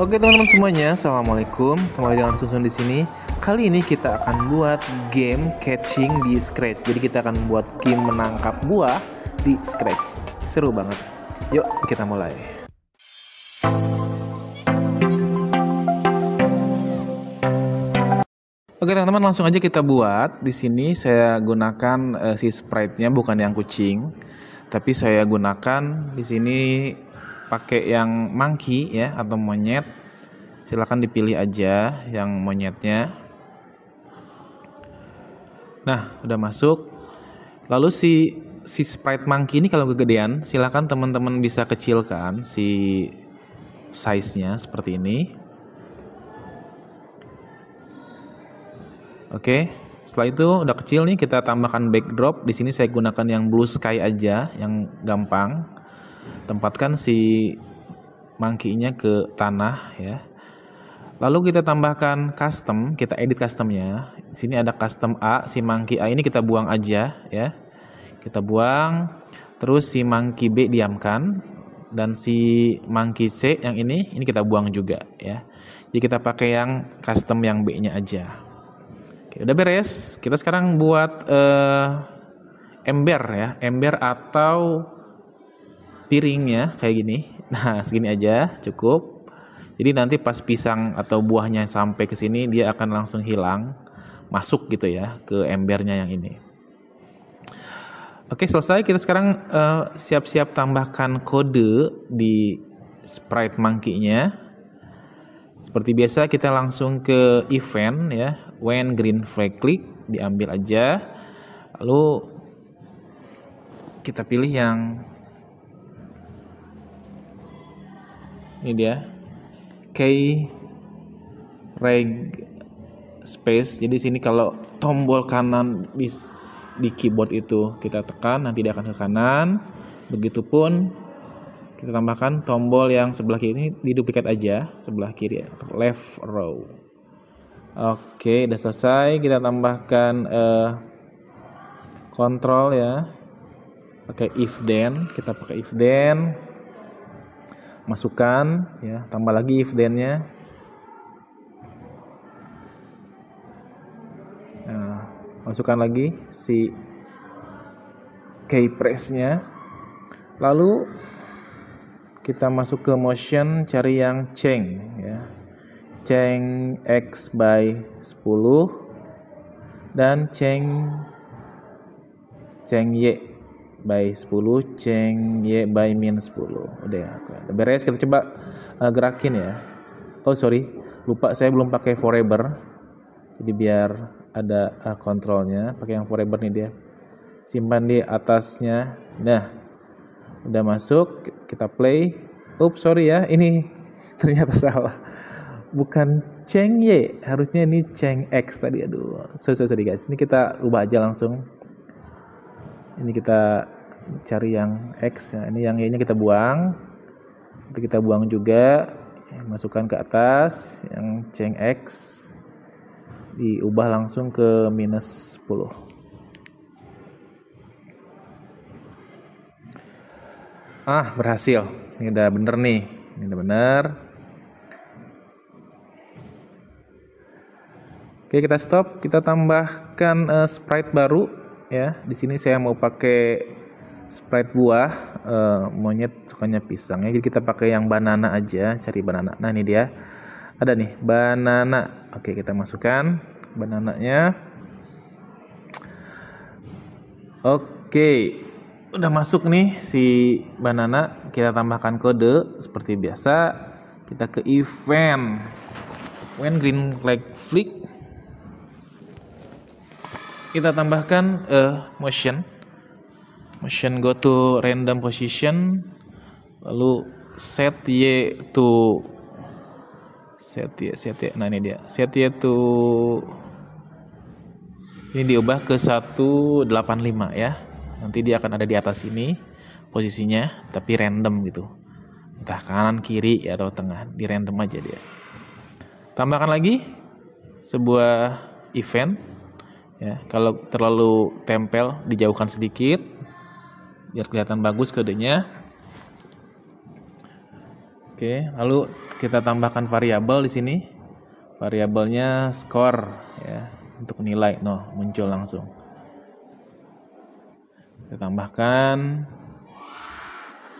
Oke teman-teman semuanya, assalamualaikum. Kembali dengan Susun di sini. Kali ini kita akan buat game catching di Scratch. Jadi kita akan buat game menangkap buah di Scratch. Seru banget. Yuk kita mulai. Oke teman-teman langsung aja kita buat. Di sini saya gunakan uh, si sprite-nya bukan yang kucing, tapi saya gunakan di sini pakai yang monkey ya atau monyet silahkan dipilih aja yang monyetnya nah udah masuk lalu si si sprite monkey ini kalau kegedean silahkan teman-teman bisa kecilkan si size nya seperti ini oke Setelah itu udah kecil nih kita tambahkan backdrop. Di sini saya gunakan yang blue sky aja, yang gampang tempatkan si mangkinya ke tanah ya lalu kita tambahkan custom kita edit customnya di sini ada custom A si mangki A ini kita buang aja ya kita buang terus si mangki B diamkan dan si mangki C yang ini ini kita buang juga ya jadi kita pakai yang custom yang B-nya aja. Oke, udah beres. Kita sekarang buat uh, ember ya, ember atau piring ya kayak gini nah segini aja cukup jadi nanti pas pisang atau buahnya sampai ke sini dia akan langsung hilang masuk gitu ya ke embernya yang ini oke selesai kita sekarang eh, siap-siap uh, tambahkan kode di sprite monkey-nya seperti biasa kita langsung ke event ya when green flag click diambil aja lalu kita pilih yang ini dia k reg space jadi sini kalau tombol kanan di, di keyboard itu kita tekan nanti dia akan ke kanan begitupun kita tambahkan tombol yang sebelah kiri ini duplikat aja sebelah kiri left row oke udah selesai kita tambahkan uh, eh, kontrol ya pakai if then kita pakai if then masukkan ya tambah lagi if then nya nah, masukkan lagi si key press nya lalu kita masuk ke motion cari yang change ya change x by 10 dan change change y by 10 ceng y by min 10 udah udah beres kita coba uh, gerakin ya oh sorry lupa saya belum pakai forever jadi biar ada uh, kontrolnya pakai yang forever nih dia simpan di atasnya nah udah masuk kita play Oops, sorry ya ini ternyata salah bukan Cheng Y harusnya ini Cheng X tadi aduh sorry sorry guys ini kita ubah aja langsung ini kita cari yang X nah, ini yang Y kita buang itu kita buang juga masukkan ke atas yang ceng X diubah langsung ke minus 10 ah berhasil ini udah bener nih ini udah bener oke kita stop kita tambahkan uh, sprite baru ya. Di sini saya mau pakai Sprite buah, uh, monyet sukanya pisang. Ya, jadi kita pakai yang banana aja, cari banana. Nah, ini dia. Ada nih, banana. Oke, kita masukkan banananya. Oke, udah masuk nih si banana. Kita tambahkan kode seperti biasa. Kita ke event. When green flag flick, kita tambahkan uh, motion motion go to random position lalu set y to set y set y nah ini dia set y to ini diubah ke 185 ya nanti dia akan ada di atas ini posisinya tapi random gitu entah kanan kiri ya, atau tengah di random aja dia tambahkan lagi sebuah event ya kalau terlalu tempel dijauhkan sedikit biar kelihatan bagus kodenya oke lalu kita tambahkan variabel di sini variabelnya skor ya untuk nilai no muncul langsung kita tambahkan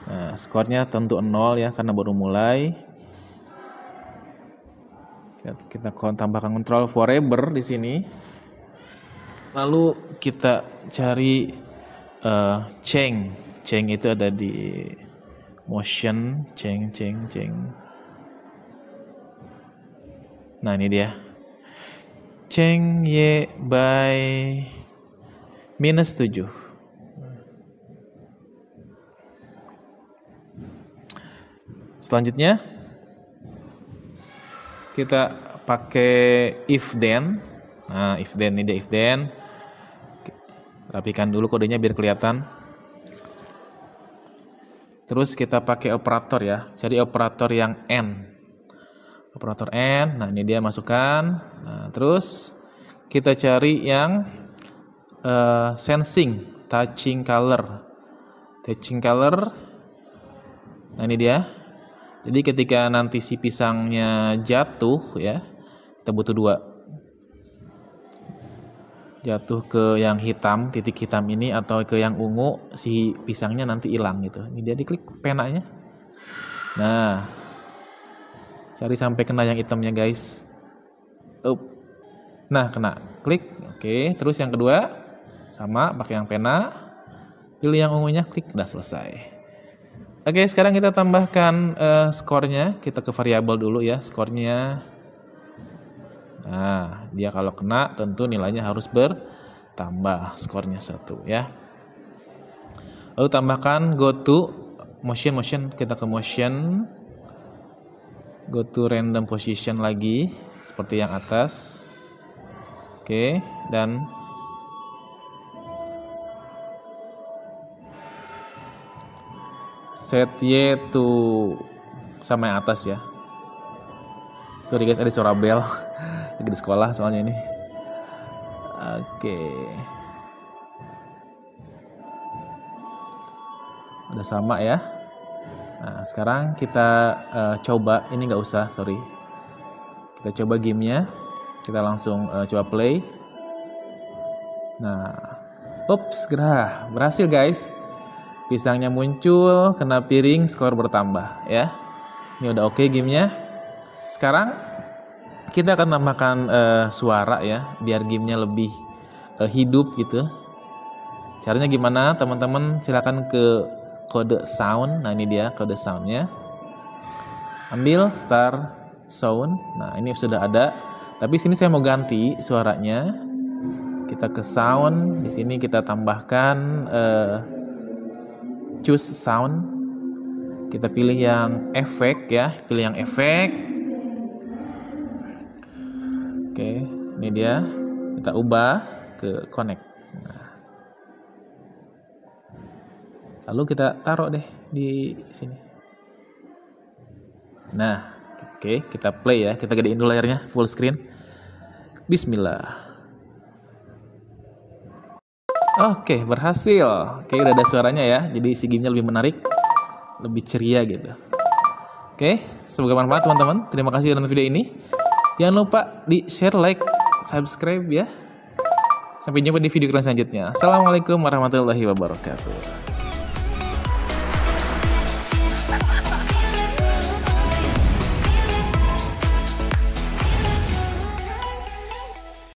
nah, skornya tentu 0 ya karena baru mulai kita, kita tambahkan control forever di sini lalu kita cari uh, eh, ceng ceng itu ada di motion ceng ceng ceng nah ini dia ceng y by minus 7 selanjutnya kita pakai if then nah if then ini dia if then rapikan dulu kodenya biar kelihatan terus kita pakai operator ya cari operator yang N operator N nah ini dia masukkan nah, terus kita cari yang uh, sensing touching color touching color nah ini dia jadi ketika nanti si pisangnya jatuh ya kita butuh dua jatuh ke yang hitam titik hitam ini atau ke yang ungu si pisangnya nanti hilang gitu ini dia diklik penanya nah cari sampai kena yang hitamnya guys up nah kena klik oke terus yang kedua sama pakai yang pena pilih yang ungunya klik udah selesai oke sekarang kita tambahkan uh, skornya kita ke variabel dulu ya skornya Nah, dia kalau kena tentu nilainya harus bertambah skornya satu ya. Lalu tambahkan go to motion motion kita ke motion go to random position lagi seperti yang atas. Oke, dan set Y to sama yang atas ya. Sorry guys, ada suara bel. lagi di sekolah soalnya ini oke okay. udah sama ya nah sekarang kita uh, coba ini nggak usah sorry kita coba gamenya kita langsung uh, coba play nah ups gerah berhasil guys pisangnya muncul kena piring skor bertambah ya ini udah oke okay gamenya sekarang kita akan tambahkan uh, eh, suara ya biar gamenya lebih uh, hidup gitu caranya gimana teman-teman silahkan ke kode sound nah ini dia kode soundnya ambil star sound nah ini sudah ada tapi sini saya mau ganti suaranya kita ke sound di sini kita tambahkan uh, choose sound kita pilih yang efek ya pilih yang efek Oke, ini dia. Kita ubah ke connect. Nah. Lalu kita taruh deh di sini. Nah, oke, kita play ya. Kita gedein dulu layarnya full screen. Bismillah. Oke, berhasil. Oke, udah ada suaranya ya. Jadi si gamenya lebih menarik, lebih ceria gitu. Oke, semoga bermanfaat teman-teman. Terima kasih sudah nonton video ini. Jangan lupa di share, like, subscribe ya. Sampai jumpa di video keren selanjutnya. Assalamualaikum warahmatullahi wabarakatuh.